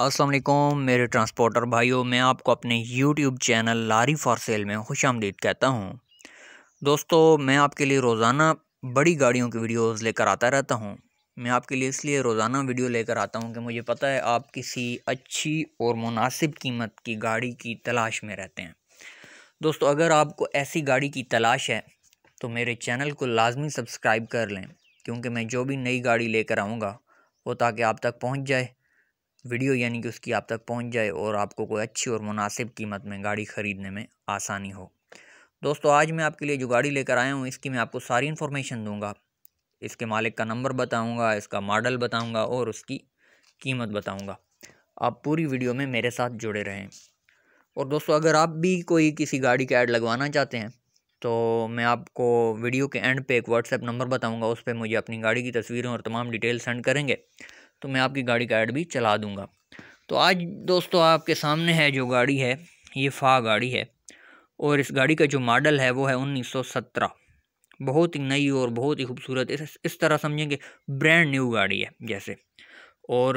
असलम मेरे ट्रांसपोर्टर भाइयों मैं आपको अपने YouTube channel lorry for sale में खुश आमदीद कहता हूँ दोस्तों मैं आपके लिए रोज़ाना बड़ी गाड़ियों की वीडियोस लेकर आता रहता हूँ मैं आपके लिए इसलिए रोज़ाना वीडियो लेकर आता हूँ कि मुझे पता है आप किसी अच्छी और मुनासिब कीमत की गाड़ी की तलाश में रहते हैं दोस्तों अगर आपको ऐसी गाड़ी की तलाश है तो मेरे चैनल को लाजमी सब्सक्राइब कर लें क्योंकि मैं जो भी नई गाड़ी लेकर आऊँगा वो ताकि आप तक पहुँच जाए वीडियो यानी कि उसकी आप तक पहुंच जाए और आपको कोई अच्छी और मुनासिब कीमत में गाड़ी ख़रीदने में आसानी हो दोस्तों आज मैं आपके लिए जो गाड़ी लेकर आया हूँ इसकी मैं आपको सारी इन्फॉर्मेशन दूँगा इसके मालिक का नंबर बताऊँगा इसका मॉडल बताऊँगा और उसकी कीमत बताऊँगा आप पूरी वीडियो में मेरे साथ जुड़े रहें और दोस्तों अगर आप भी कोई किसी गाड़ी का ऐड लगवाना चाहते हैं तो मैं आपको वीडियो के एंड पे एक व्हाट्सएप नंबर बताऊंगा उस पर मुझे अपनी गाड़ी की तस्वीरें और तमाम डिटेल सेंड करेंगे तो मैं आपकी गाड़ी का ऐड भी चला दूँगा तो आज दोस्तों आपके सामने है जो गाड़ी है ये फा गाड़ी है और इस गाड़ी का जो मॉडल है वो है सत्रह बहुत ही नई और बहुत ही खूबसूरत इस, इस तरह समझेंगे ब्रांड न्यू गाड़ी है जैसे और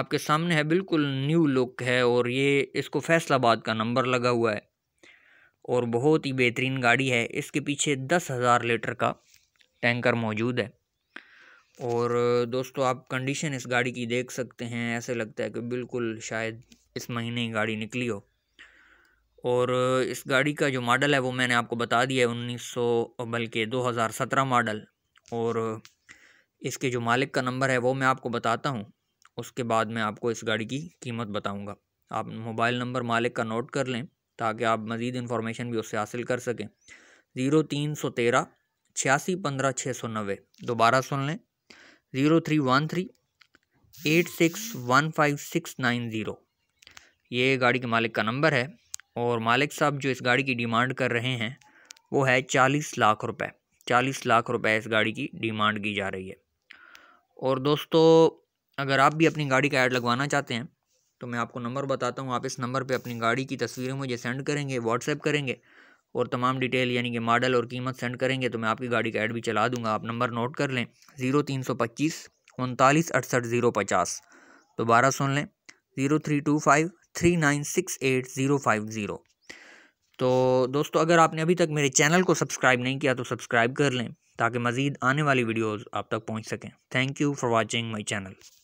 आपके सामने है बिल्कुल न्यू लुक है और ये इसको फैसलाबाद का नंबर लगा हुआ है और बहुत ही बेहतरीन गाड़ी है इसके पीछे दस हज़ार लीटर का टैंकर मौजूद है और दोस्तों आप कंडीशन इस गाड़ी की देख सकते हैं ऐसे लगता है कि बिल्कुल शायद इस महीने ही गाड़ी निकली हो और इस गाड़ी का जो मॉडल है वो मैंने आपको बता दिया है उन्नीस बल्कि 2017 मॉडल और इसके जो मालिक का नंबर है वो मैं आपको बताता हूँ उसके बाद मैं आपको इस गाड़ी की कीमत बताऊँगा आप मोबाइल नंबर मालिक का नोट कर लें ताकि आप मज़ीद इन्फॉर्मेशन भी उससे हासिल कर सकें ज़ीरो तीन सौ तेरह छियासी पंद्रह छः सौ नब्बे दोबारा सुन लें zero three one three eight six one five six nine zero ये गाड़ी के मालिक का नंबर है और मालिक साहब जो इस गाड़ी की डिमांड कर रहे हैं वो है चालीस लाख रुपए चालीस लाख रुपए इस गाड़ी की डिमांड की जा रही है और दोस्तों अगर आप भी अपनी गाड़ी का ऐड लगवाना चाहते हैं तो मैं आपको नंबर बताता हूँ आप इस नंबर पर अपनी गाड़ी की तस्वीरें मुझे सेंड करेंगे व्हाट्सएप करेंगे और तमाम डिटेल यानी कि मॉडल और कीमत सेंड करेंगे तो मैं आपकी गाड़ी का ऐड भी चला दूंगा आप नंबर नोट कर लें ज़ीरो तीन सौ पच्चीस उनतालीस अड़सठ ज़ीरो पचास दोबारा सुन लें zero three two five three nine six eight zero five zero तो दोस्तों अगर आपने अभी तक मेरे चैनल को सब्सक्राइब नहीं किया तो सब्सक्राइब कर लें ताकि मज़ीद आने वाली वीडियोज़ आप तक पहुँच सकें thank you for watching my channel